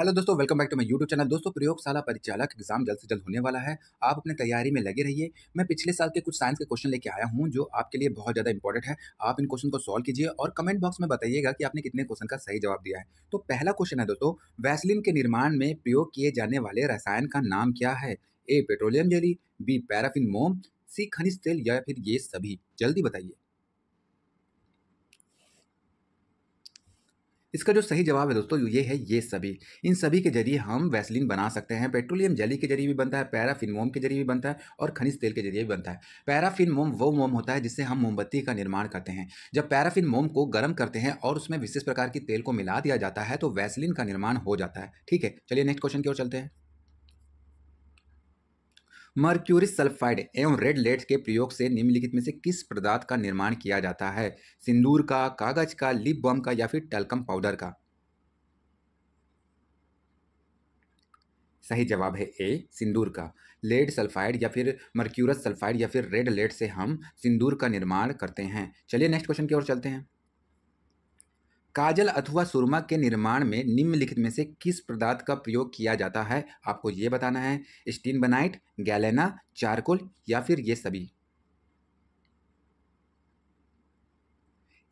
hello दोस्तों welcome back to my YouTube channel दोस्तों प्रयोगशाला परिचालक एग्जाम जल्द से जल्द होने वाला है आप अपने तैयारी में लगे रहिए मैं पिछले साल के कुछ साइंस के क्वेश्चन लेके आया हूं जो आपके लिए बहुत ज़्यादा इंपॉर्टेंट है आप इन क्वेश्चन को सॉल्व कीजिए और कमेंट बॉक्स में बताइएगा कि आपने कितने क्वेश्चन का सही जवाब दिया है तो पहला क्वेश्चन है दोस्तों वैसलिन के निर्माण में प्रयोग किए जाने वाले रसायन का नाम क्या है A petroleum jelly B paraffin मोम सी खनिज तेल या फिर ये सभी जल्दी बताइए इसका जो सही जवाब है दोस्तों ये है ये सभी इन सभी के जरिए हम वैसलिन बना सकते हैं पेट्रोलियम जेली के जरिए भी बनता है पैराफिन मोम के जरिए भी बनता है और खनिज तेल के जरिए भी बनता है पैराफिन मोम वो मोम होता है जिससे हम मोमबत्ती का निर्माण करते हैं जब पैराफिन मोम को गर्म करते हैं और उसमें विशेष प्रकार की तेल को मिला दिया जाता है तो वैसलिन का निर्माण हो जाता है ठीक है चलिए नेक्स्ट क्वेश्चन की ओर चलते हैं मर्क्यूरी सल्फाइड एवं रेड लेट के प्रयोग से निम्नलिखित में से किस पदार्थ का निर्माण किया जाता है सिंदूर का कागज का लिप बम का या फिर टेलकम पाउडर का सही जवाब है ए सिंदूर का लेड सल्फाइड या फिर मर्क्यूरस सल्फाइड या फिर रेड लेड से हम सिंदूर का निर्माण करते हैं चलिए नेक्स्ट क्वेश्चन की ओर चलते हैं काजल अथवा सुरमा के निर्माण में निम्नलिखित में से किस पदार्थ का प्रयोग किया जाता है आपको ये बताना है स्टीन बनाइट गैलेना चारकोल या फिर ये सभी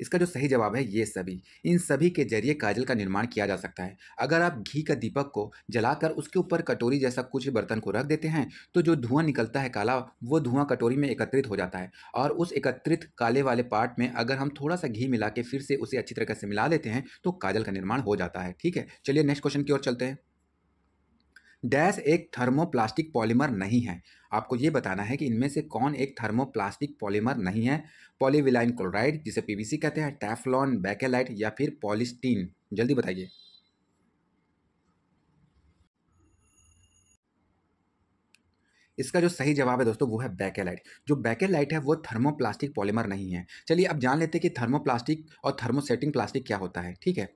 इसका जो सही जवाब है ये सभी इन सभी के जरिए काजल का निर्माण किया जा सकता है अगर आप घी का दीपक को जलाकर उसके ऊपर कटोरी जैसा कुछ बर्तन को रख देते हैं तो जो धुआं निकलता है काला वो धुआं कटोरी में एकत्रित हो जाता है और उस एकत्रित काले वाले पार्ट में अगर हम थोड़ा सा घी मिला के फिर से उसे अच्छी तरीके से मिला लेते हैं तो काजल का निर्माण हो जाता है ठीक है चलिए नेक्स्ट क्वेश्चन की ओर चलते हैं डैश एक थर्मोप्लास्टिक पॉलीमर नहीं है आपको ये बताना है कि इनमें से कौन एक थर्मोप्लास्टिक पॉलीमर नहीं है पॉलीविलाइन क्लोराइड जिसे पीवीसी कहते हैं टैफलॉन बैकेलाइट या फिर पॉलिस्टीन जल्दी बताइए इसका जो सही जवाब है दोस्तों वो है बैकेलाइट जो बैकेलाइट है वो थर्मोप्लास्टिक पॉलीमर नहीं है चलिए अब जान लेते हैं कि थर्मोप्लास्टिक और थर्मोसेटिंग प्लास्टिक क्या होता है ठीक है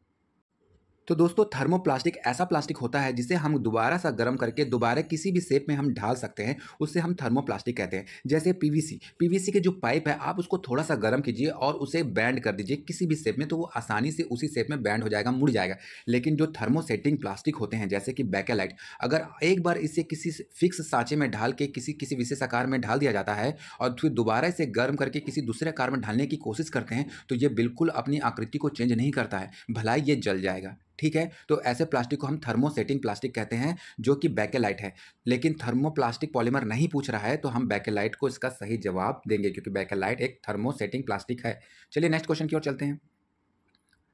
तो दोस्तों थर्मोप्लास्टिक ऐसा प्लास्टिक होता है जिसे हम दोबारा सा गर्म करके दोबारा किसी भी शेप में हम ढाल सकते हैं उससे हम थर्मोप्लास्टिक कहते हैं जैसे पीवीसी पीवीसी के जो पाइप है आप उसको थोड़ा सा गर्म कीजिए और उसे बैंड कर दीजिए किसी भी शेप में तो वो आसानी से उसी शेप में बैंड हो जाएगा मुड़ जाएगा लेकिन जो थर्मोसेटिंग प्लास्टिक होते हैं जैसे कि बैकेलाइट अगर एक बार इसे किसी फिक्स सांचे में ढाल के किसी किसी विशेष आकार में ढाल दिया जाता है और फिर दोबारा इसे गर्म करके किसी दूसरे आकार में ढालने की कोशिश करते हैं तो ये बिल्कुल अपनी आकृति को चेंज नहीं करता है भलाई ये जल जाएगा ठीक है तो ऐसे प्लास्टिक को हम थर्मोसेटिंग प्लास्टिक कहते हैं जो कि बैकेलाइट है लेकिन थर्मोप्लास्टिक पॉलीमर नहीं पूछ रहा है तो हम बैकेलाइट को इसका सही जवाब देंगे क्योंकि बैकेलाइट एक थर्मोसेटिंग प्लास्टिक है चलिए नेक्स्ट क्वेश्चन की ओर चलते हैं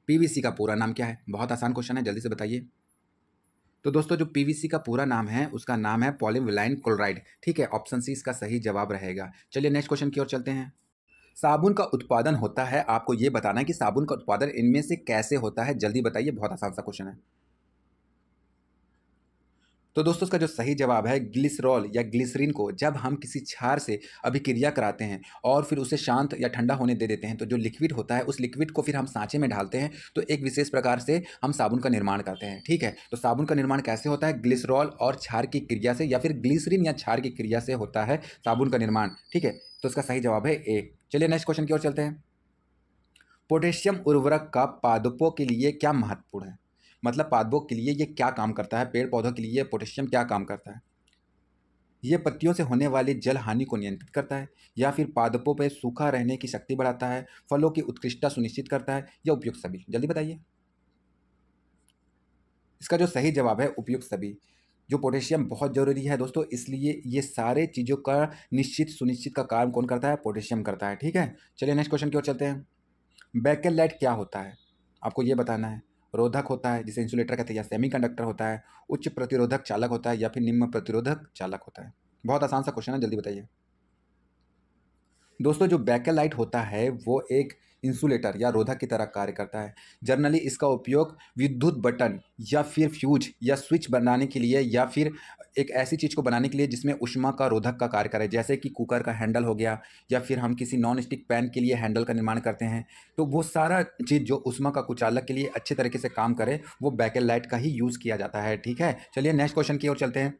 पीवीसी का पूरा नाम क्या है बहुत आसान क्वेश्चन है जल्दी से बताइए तो दोस्तों जो पीवीसी का पूरा नाम है उसका नाम है पॉलीविलाइन क्लोराइड ठीक है ऑप्शन सी इसका सही जवाब रहेगा चलिए नेक्स्ट क्वेश्चन की ओर चलते हैं साबुन का उत्पादन होता है आपको ये बताना कि साबुन का उत्पादन इनमें से कैसे होता है जल्दी बताइए बहुत आसान सा क्वेश्चन है तो दोस्तों इसका जो सही जवाब है ग्लिसरॉल या ग्लिसरीन को जब हम किसी छार से अभिक्रिया कराते हैं और फिर उसे शांत या ठंडा होने दे देते हैं तो जो लिक्विड होता है उस लिक्विड को फिर हम सांचे में ढालते हैं तो एक विशेष प्रकार से हम साबुन का निर्माण करते हैं ठीक है तो साबुन का निर्माण कैसे होता है ग्लिसरॉल और छार की क्रिया से या फिर ग्लिसरीन या छार की क्रिया से होता है साबुन का निर्माण ठीक है तो इसका सही जवाब है ए चलिए नेक्स्ट क्वेश्चन की ओर चलते हैं पोटेशियम उर्वरक का पादपों के लिए क्या महत्वपूर्ण है मतलब पादपों के लिए ये क्या काम करता है पेड़ पौधों के लिए पोटेशियम क्या काम करता है ये पत्तियों से होने वाली जल हानि को नियंत्रित करता है या फिर पादपों पर सूखा रहने की शक्ति बढ़ाता है फलों की उत्कृष्टता सुनिश्चित करता है या उपयुक्त सभी जल्दी बताइए इसका जो सही जवाब है उपयुक्त सभी जो पोटेशियम बहुत ज़रूरी है दोस्तों इसलिए ये सारे चीज़ों का निश्चित सुनिश्चित का काम कौन करता है पोटेशियम करता है ठीक है चलिए नेक्स्ट क्वेश्चन की ओर चलते हैं बैकल लाइट क्या होता है आपको ये बताना है रोधक होता है जिसे इंसुलेटर कहते हैं या सेमी कंडक्टर होता है उच्च प्रतिरोधक चालक होता है या फिर निम्न प्रतिरोधक चालक होता है बहुत आसान सा क्वेश्चन है जल्दी बताइए दोस्तों जो बैकेलाइट होता है वो एक इंसुलेटर या रोधा की तरह कार्य करता है जनरली इसका उपयोग विद्युत बटन या फिर फ्यूज या स्विच बनाने के लिए या फिर एक ऐसी चीज़ को बनाने के लिए जिसमें उष्मा का रोधक का कार्य करे जैसे कि कुकर का हैंडल हो गया या फिर हम किसी नॉन स्टिक पैन के लिए हैंडल का निर्माण करते हैं तो वो सारा चीज़ जो उष्मा का कुचालक के लिए अच्छे तरीके से काम करे वो बैकल लाइट का ही यूज़ किया जाता है ठीक है चलिए नेक्स्ट क्वेश्चन की ओर चलते हैं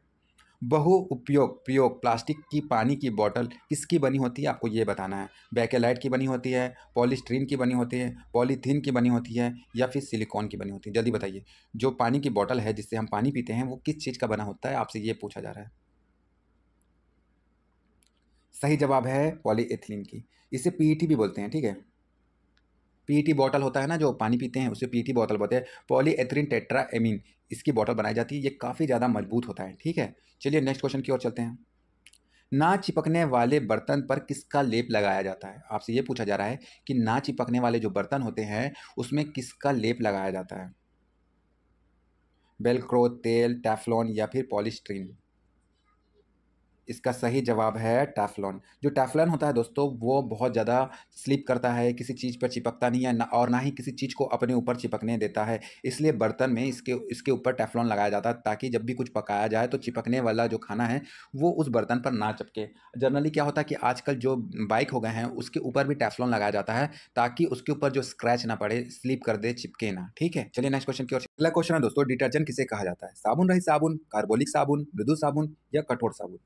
बहु उपयोग प्रयोग प्लास्टिक की पानी की बॉटल किसकी बनी होती है आपको ये बताना है बैकेलाइट की बनी होती है पॉलीस्ट्रीन की बनी होती है पॉलीथीन की बनी होती है या फिर सिलिकॉन की बनी होती है जल्दी बताइए जो पानी की बॉटल है जिससे हम पानी पीते हैं वो किस चीज़ का बना होता है आपसे ये पूछा जा रहा है सही जवाब है पॉलीएथिलीन की इसे पीईटी भी बोलते हैं ठीक है पीटी बॉटल e होता है ना जो पानी पीते हैं उसे पीटी बॉटल e बोलते हैं पॉली एथरीन टेट्रा एमिन इसकी बॉटल बनाई जाती है ये काफ़ी ज़्यादा मजबूत होता है ठीक है चलिए नेक्स्ट क्वेश्चन की ओर चलते हैं ना चिपकने वाले बर्तन पर किसका लेप लगाया जाता है आपसे ये पूछा जा रहा है कि ना चिपकने वाले जो बर्तन होते हैं उसमें किसका लेप लगाया जाता है बेलक्रो तेल टैफलॉन या फिर पॉलिस्ट्रीन इसका सही जवाब है टैफलॉन जो टैफलॉन होता है दोस्तों वो बहुत ज़्यादा स्लिप करता है किसी चीज़ पर चिपकता नहीं है ना और ना ही किसी चीज़ को अपने ऊपर चिपकने देता है इसलिए बर्तन में इसके इसके ऊपर टैफलॉन लगाया जाता है ताकि जब भी कुछ पकाया जाए तो चिपकने वाला जो खाना है वो उस बर्तन पर ना चिपके जनरली क्या होता है कि आजकल जो बाइक हो गए हैं उसके ऊपर भी टैफलॉन लगाया जाता है ताकि उसके ऊपर जो स्क्रैच ना पड़े स्लिप कर दे चिपके ना ठीक है चलिए नेक्स्ट क्वेश्चन की ओर अगला क्वेश्चन है दोस्तों डिटर्जेंट किसे कहा जाता है साबुन रही साबुन कार्बोलिक साबुन मृदु साबुन या कठोर साबुन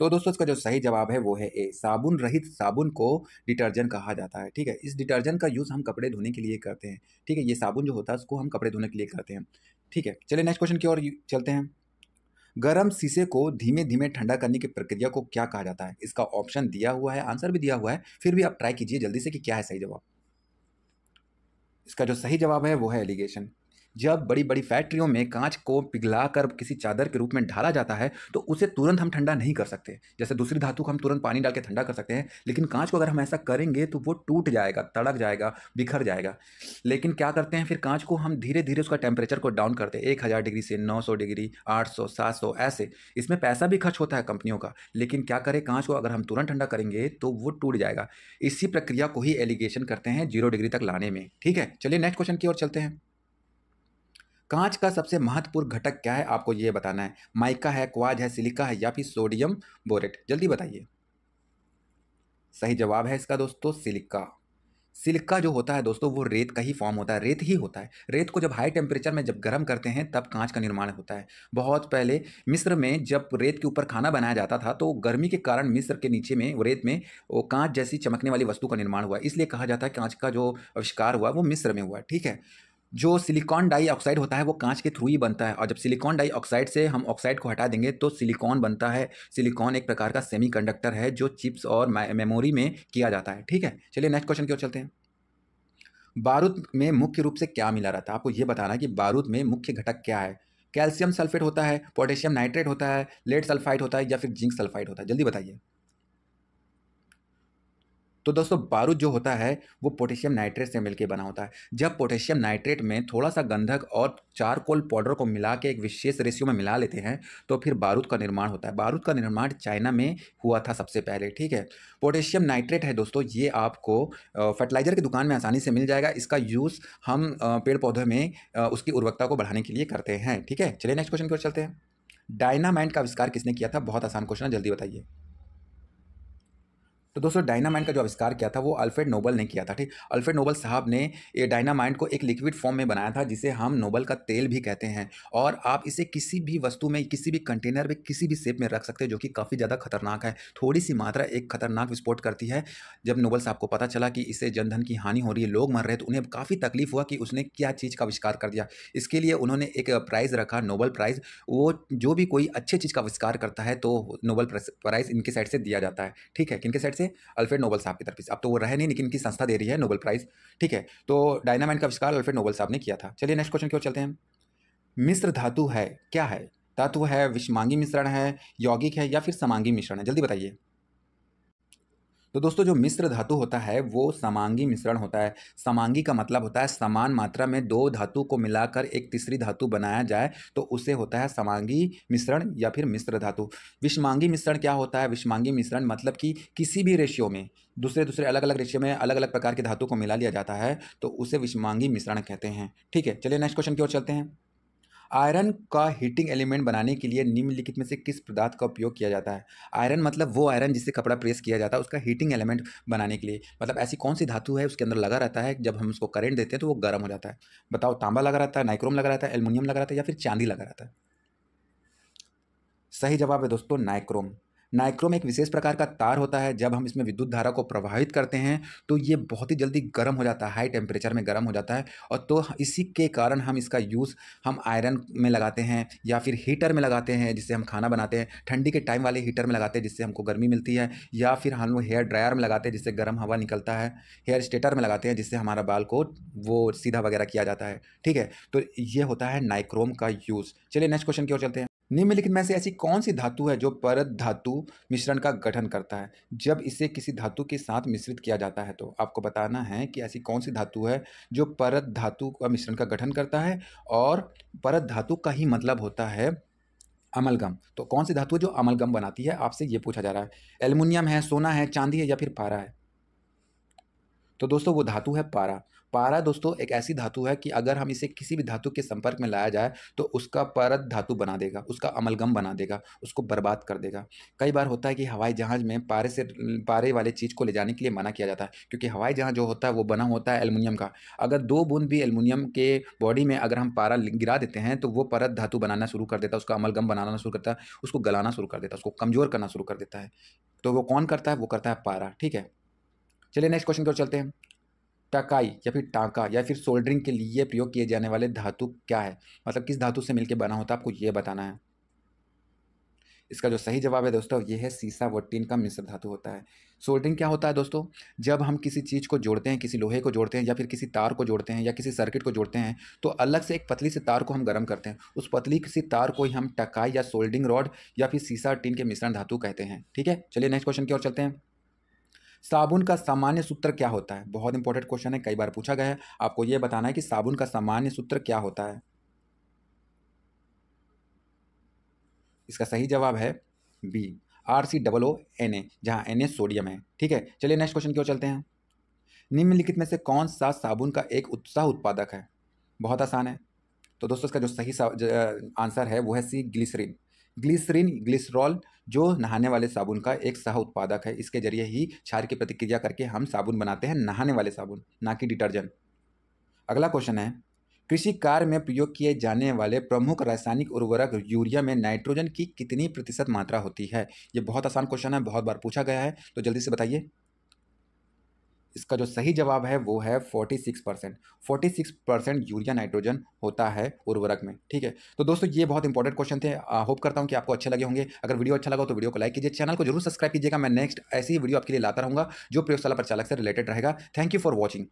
तो दोस्तों इसका जो सही जवाब है वो है ए साबुन रहित साबुन को डिटर्जेंट कहा जाता है ठीक है इस डिटर्जेंट का यूज़ हम कपड़े धोने के लिए करते हैं ठीक है ये साबुन जो होता है उसको हम कपड़े धोने के लिए करते हैं ठीक है चलिए नेक्स्ट क्वेश्चन की ओर चलते हैं गर्म शीशे को धीमे धीमे ठंडा करने की प्रक्रिया को क्या कहा जाता है इसका ऑप्शन दिया हुआ है आंसर भी दिया हुआ है फिर भी आप ट्राई कीजिए जल्दी से कि क्या है सही जवाब इसका जो सही जवाब है वो है एलिगेशन जब बड़ी बड़ी फैक्ट्रियों में कांच को पिघलाकर किसी चादर के रूप में ढाला जाता है तो उसे तुरंत हम ठंडा नहीं कर सकते जैसे दूसरी धातु को हम तुरंत पानी डाल के ठंडा कर सकते हैं लेकिन कांच को अगर हम ऐसा करेंगे तो वो टूट जाएगा तड़क जाएगा बिखर जाएगा लेकिन क्या करते हैं फिर कांच को हम धीरे धीरे उसका टेम्परेचर को डाउन करते हैं एक हज़ार डिग्री से नौ सौ डिग्री आठ सौ सात सौ ऐसे इसमें पैसा भी खर्च होता है कंपनियों का लेकिन क्या करें कांच को अगर हम तुरंत ठंडा करेंगे तो वो टूट जाएगा इसी प्रक्रिया को ही एलिगेशन करते हैं जीरो डिग्री तक लाने में ठीक है चलिए नेक्स्ट क्वेश्चन की ओर चलते हैं कांच का सबसे महत्वपूर्ण घटक क्या है आपको ये बताना है माइका है क्वाज है सिलिका है या फिर सोडियम बोरेट जल्दी बताइए सही जवाब है इसका दोस्तों सिलिका सिलिका जो होता है दोस्तों वो रेत का ही फॉर्म होता है रेत ही होता है रेत को जब हाई टेम्परेचर में जब गर्म करते हैं तब कांच का निर्माण होता है बहुत पहले मिस्र में जब रेत के ऊपर खाना बनाया जाता था तो गर्मी के कारण मिस्र के नीचे में रेत में वो कांच जैसी चमकने वाली वस्तु का निर्माण हुआ इसलिए कहा जाता है कांच का जो आविष्कार हुआ वो मिस्र में हुआ ठीक है जो सिलिकॉन डाइऑक्साइड होता है वो कांच के थ्रू ही बनता है और जब सिलिकॉन डाइऑक्साइड से हम ऑक्साइड को हटा देंगे तो सिलिकॉन बनता है सिलिकॉन एक प्रकार का सेमीकंडक्टर है जो चिप्स और मेमोरी में किया जाता है ठीक है चलिए नेक्स्ट क्वेश्चन की ओर चलते हैं बारूद में मुख्य रूप से क्या मिला रहता है आपको ये बताना है कि बारूद में मुख्य घटक क्या है कैल्शियम सल्फेट होता है पोटेशियम नाइट्रेट होता है लेड सल्फाइड होता है या फिर जिंक सल्फाइड होता है जल्दी बताइए तो दोस्तों बारूद जो होता है वो पोटेशियम नाइट्रेट से मिलकर बना होता है जब पोटेशियम नाइट्रेट में थोड़ा सा गंधक और चारकोल पाउडर को मिला के एक विशेष रेशियो में मिला लेते हैं तो फिर बारूद का निर्माण होता है बारूद का निर्माण चाइना में हुआ था सबसे पहले ठीक है पोटेशियम नाइट्रेट है दोस्तों ये आपको फर्टिलाइज़र की दुकान में आसानी से मिल जाएगा इसका यूज़ हम पेड़ पौधों में उसकी उर्वरकता को बढ़ाने के लिए करते हैं ठीक है चलिए नेक्स्ट क्वेश्चन की ओर चलते हैं डायनामाइट का आविष्कार किसने किया था बहुत आसान क्वेश्चन है जल्दी बताइए तो दोस्तों डायनामाइट का जो आविष्कार किया था वो अल्फ्रेड नोबल ने किया था ठीक अल्फ्रेड नोबल साहब ने ये डायनामाइट को एक लिक्विड फॉर्म में बनाया था जिसे हम नोबल का तेल भी कहते हैं और आप इसे किसी भी वस्तु में किसी भी कंटेनर में किसी भी सेप में रख सकते हैं जो कि काफ़ी ज़्यादा खतरनाक है थोड़ी सी मात्रा एक खतरनाक विस्फोट करती है जब नोबल साहब को पता चला कि इससे जनधन की हानि हो रही है लोग मर रहे तो उन्हें काफ़ी तकलीफ हुआ कि उसने क्या चीज़ का आविष्कार कर दिया इसके लिए उन्होंने एक प्राइज़ रखा नोबल प्राइज़ वो जो भी कोई अच्छे चीज़ का आविष्कार करता है तो नोबल प्राइज़ इनके साइड से दिया जाता है ठीक है किनके साइड से अल्फ्रेड नोबल साहब की तरफ से अब तो वो रहे नहीं लेकिन इनकी संस्था दे रही है नोबल प्राइज़ ठीक है तो डायनामाइट का आविष्कार अल्फ्रेड नोबल साहब ने किया था चलिए नेक्स्ट क्वेश्चन की ओर चलते हैं मिश्र धातु है क्या है धातु है विषमांगी मिश्रण है यौगिक है या फिर समांगी मिश्रण है जल्दी बताइए तो दोस्तों जो मिश्र धातु होता है वो समांगी मिश्रण होता है समांगी का मतलब होता है समान मात्रा में दो धातु को मिलाकर एक तीसरी धातु बनाया जाए तो उसे होता है समांगी मिश्रण या फिर मिश्र धातु विषमांगी मिश्रण क्या होता है विषमांगी मिश्रण मतलब कि किसी भी रेशियो में दूसरे दूसरे अलग अलग रेशियो में अलग अलग प्रकार के धातु को मिला लिया जाता है तो उसे विषमांगी मिश्रण कहते हैं ठीक है चलिए नेक्स्ट क्वेश्चन की ओर चलते हैं आयरन का हीटिंग एलिमेंट बनाने के लिए निम्नलिखित में से किस पदार्थ का उपयोग किया जाता है आयरन मतलब वो आयरन जिससे कपड़ा प्रेस किया जाता है उसका हीटिंग एलिमेंट बनाने के लिए मतलब ऐसी कौन सी धातु है उसके अंदर लगा रहता है जब हम उसको करंट देते हैं तो वो गर्म हो जाता है बताओ तांबा लगा रहता है नाइक्रोम लगा रहता है एलमुनियम लगा रहता है या फिर चांदी लगा रहता है सही जवाब है दोस्तों नाइक्रोम नाइक्रोम एक विशेष प्रकार का तार होता है जब हम इसमें विद्युत धारा को प्रवाहित करते हैं तो ये बहुत ही जल्दी गर्म हो जाता है हाई टेम्परेचर में गर्म हो जाता है और तो इसी के कारण हम इसका यूज़ हम आयरन में लगाते हैं या फिर हीटर में लगाते हैं जिससे हम खाना बनाते हैं ठंडी के टाइम वाले हीटर में लगाते हैं जिससे हमको गर्मी मिलती है या फिर हम लोग हेयर ड्रायर में लगाते हैं जिससे गर्म हवा निकलता है हेयर स्टेटर में लगाते हैं जिससे हमारा बाल को वो सीधा वगैरह किया जाता है ठीक है तो ये होता है नाइक्रोम का यूज़ चलिए नेक्स्ट क्वेश्चन की ओर चलते हैं निम्नलिखित में से ऐसी कौन सी धातु है जो परत धातु मिश्रण का गठन करता है जब इसे किसी धातु के साथ मिश्रित किया जाता है तो आपको बताना है कि ऐसी कौन सी धातु है जो परत धातु का मिश्रण का गठन करता है और परत धातु का ही मतलब होता है अमलगम तो कौन सी धातु है जो अमलगम बनाती है आपसे ये पूछा जा रहा है एल्यूमिनियम है सोना है चांदी है या फिर पारा है तो दोस्तों वो धातु है पारा पारा दोस्तों एक ऐसी धातु है कि अगर हम इसे किसी भी धातु के संपर्क में लाया जाए तो उसका परत धातु बना देगा उसका अमलगम बना देगा उसको बर्बाद कर देगा कई बार होता है कि हवाई जहाज़ में पारे से पारे वाले चीज़ को ले जाने के लिए मना किया जाता है क्योंकि हवाई जहाज़ जो होता है वो बना होता है एलमुनियम का अगर दो बूंद भी एलमुनियम के बॉडी में अगर हम पारा गिरा देते हैं तो वो परत धातु बनाना शुरू कर देता है उसका अमलगम बनाना शुरू करता है उसको गलाना शुरू कर देता है उसको कमज़ोर करना शुरू कर देता है तो वो कौन करता है वो करता है पारा ठीक है चलिए नेक्स्ट क्वेश्चन की ओर चलते हैं टकाई या फिर टाका या फिर सोल्डरिंग के लिए प्रयोग किए जाने वाले धातु क्या है मतलब किस धातु से मिलकर बना होता है आपको ये बताना है इसका जो सही जवाब है दोस्तों ये है सीसा व टीन का मिश्र धातु होता है सोल्डरिंग क्या होता है दोस्तों जब हम किसी चीज़ को जोड़ते हैं किसी लोहे को जोड़ते हैं या फिर किसी तार को जोड़ते हैं या किसी सर्किट को जोड़ते हैं तो अलग से एक पतली सी तार को हम गर्म करते हैं उस पतली किसी तार को ही हम टकाई या सोल्डिंग रॉड या फिर सीसा टीन के मिश्रण धातु कहते हैं ठीक है चलिए नेक्स्ट क्वेश्चन की ओर चलते हैं साबुन का सामान्य सूत्र क्या होता है बहुत इंपॉर्टेंट क्वेश्चन है कई बार पूछा गया है आपको यह बताना है कि साबुन का सामान्य सूत्र क्या होता है इसका सही जवाब है B R C double O N A जहाँ एन ए सोडियम है ठीक है चलिए नेक्स्ट क्वेश्चन क्यों चलते हैं निम्नलिखित में से कौन सा साबुन का एक उत्साह उत्पादक है बहुत आसान है तो दोस्तों इसका जो सही आंसर है वो है सी ग्लिसरीन ग्लिसरीन ग्लिसरॉल जो नहाने वाले साबुन का एक सह उत्पादक है इसके जरिए ही क्षार की प्रतिक्रिया करके हम साबुन बनाते हैं नहाने वाले साबुन ना कि डिटर्जेंट अगला क्वेश्चन है कृषि कार्य में प्रयोग किए जाने वाले प्रमुख रासायनिक उर्वरक यूरिया में नाइट्रोजन की कितनी प्रतिशत मात्रा होती है ये बहुत आसान क्वेश्चन है बहुत बार पूछा गया है तो जल्दी से बताइए इसका जो सही जवाब है वो है 46 percent forty six percent urea nitrogen होता है उर्वरक में ठीक है तो दोस्तों ये बहुत इंपॉर्टेंट क्वेश्चन थे होप करता हूँ कि आपको अच्छे लगे होंगे अगर वीडियो अच्छा लगा तो वीडियो को लाइक कीजिए चैनल को जरूर सब्सक्राइब कीजिएगा मैं नेक्स्ट ऐसी ही वीडियो आपके लिए लाता रहूँगा जो प्रयोगशाला प्रचालक से रिलेटेड रहेगा थैंक यू फॉर वॉचिंग